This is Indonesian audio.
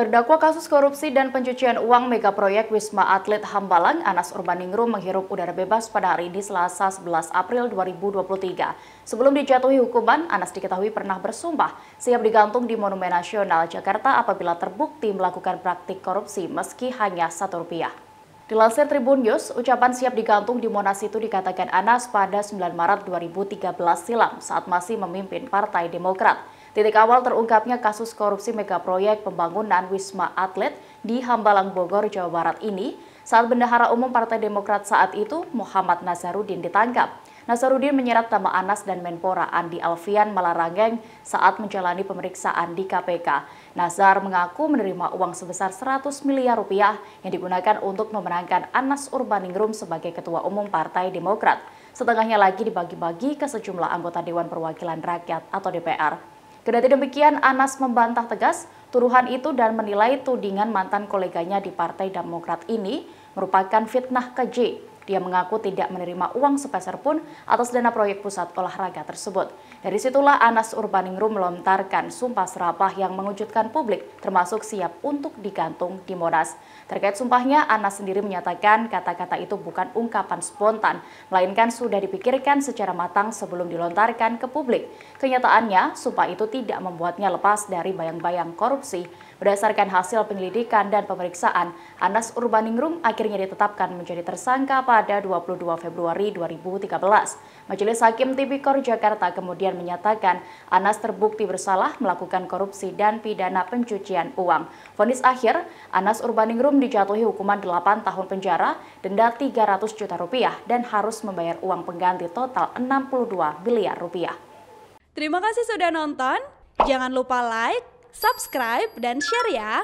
Terdakwa kasus korupsi dan pencucian uang megaproyek Wisma Atlet Hambalang, Anas Urbaningrum menghirup udara bebas pada hari ini Selasa 11 April 2023. Sebelum dijatuhi hukuman, Anas diketahui pernah bersumpah siap digantung di Monumen Nasional Jakarta apabila terbukti melakukan praktik korupsi meski hanya satu rupiah. Dilansir Tribun News, ucapan siap digantung di Monas itu dikatakan Anas pada 9 Maret 2013 silam saat masih memimpin Partai Demokrat. Titik awal terungkapnya kasus korupsi megaproyek pembangunan Wisma Atlet di Hambalang Bogor, Jawa Barat ini saat Bendahara Umum Partai Demokrat saat itu Muhammad Nazarudin ditangkap. Nazarudin menyeret nama Anas dan Menpora Andi Alfian Malarangeng saat menjalani pemeriksaan di KPK. Nazar mengaku menerima uang sebesar 100 miliar rupiah yang digunakan untuk memenangkan Anas Urbaningrum sebagai Ketua Umum Partai Demokrat. Setengahnya lagi dibagi-bagi ke sejumlah anggota Dewan Perwakilan Rakyat atau DPR. Kedati demikian, Anas membantah tegas tuduhan itu dan menilai tudingan mantan koleganya di Partai Demokrat ini merupakan fitnah keji dia mengaku tidak menerima uang sepeser pun atas dana proyek pusat olahraga tersebut. Dari situlah Anas Urbaningrum melontarkan sumpah serapah yang mengejutkan publik, termasuk siap untuk digantung di Monas. Terkait sumpahnya, Anas sendiri menyatakan kata-kata itu bukan ungkapan spontan, melainkan sudah dipikirkan secara matang sebelum dilontarkan ke publik. Kenyataannya, sumpah itu tidak membuatnya lepas dari bayang-bayang korupsi. Berdasarkan hasil penyelidikan dan pemeriksaan, Anas Urbaningrum akhirnya ditetapkan menjadi tersangka pada pada 22 Februari 2013. Majelis Hakim Tipikor Jakarta kemudian menyatakan Anas terbukti bersalah melakukan korupsi dan pidana pencucian uang. Vonis akhir, Anas Urbaningrum dijatuhi hukuman 8 tahun penjara, denda 300 juta rupiah, dan harus membayar uang pengganti total 62 miliar rupiah. Terima kasih sudah nonton. Jangan lupa like, subscribe, dan share ya!